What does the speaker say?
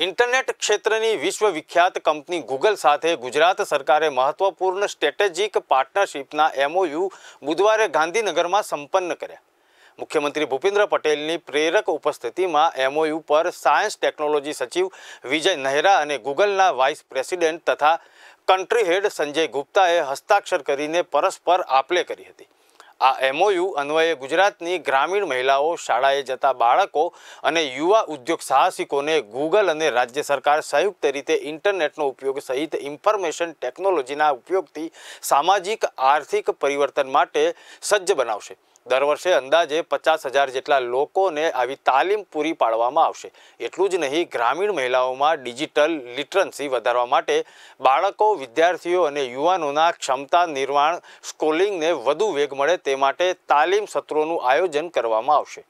internet ક્ષેત્રની વિશ્વવિખ્યાત company Google સાથે ગુજરાત સરકારે મહત્વપૂર્ણ સ્ટ્રેટેજિક પાર્ટનરશિપના એમઓયુ બુધવારે ગાંધીનગરમાં સંપન્ન કર્યા મુખ્યમંત્રી ભૂપેન્દ્ર પટેલની પ્રેરક ઉપસ્થિતિમાં એમઓયુ પર સાયન્સ ટેકનોલોજી સચિવ વિજય નહેરા અને ગૂગલના વાઇસ પ્રેસિડેન્ટ તથા કન્ટ્રી હેડ સંજય ગુપ્તાએ હસ્તાક્ષર કરીને પરસ્પર આપલે કરી હતી આ એમઓયુ અન્વયે ગુજરાતની ગ્રામીણ મહિલાઓ શાળાએ જતા બાળકો અને યુવા ઉદ્યોગ સાહસિકોને ગૂગલ અને રાજ્ય સરકાર સંયુક્ત રીતે ઇન્ટરનેટનો ઉપયોગ સહિત ઇન્ફોર્મેશન ટેકનોલોજીના ઉપયોગથી સામાજિક આર્થિક પરિવર્તન માટે સજ્જ બનાવશે દર વર્ષે અંદાજે પચાસ હજાર જેટલા લોકોને આવી તાલીમ પૂરી પાડવામાં આવશે એટલું જ નહીં ગ્રામીણ મહિલાઓમાં ડિજિટલ લિટરન્સી વધારવા માટે બાળકો વિદ્યાર્થીઓ અને યુવાનોના ક્ષમતા નિર્માણ સ્કોલિંગને વધુ વેગ મળે તે માટે તાલીમ સત્રોનું આયોજન કરવામાં આવશે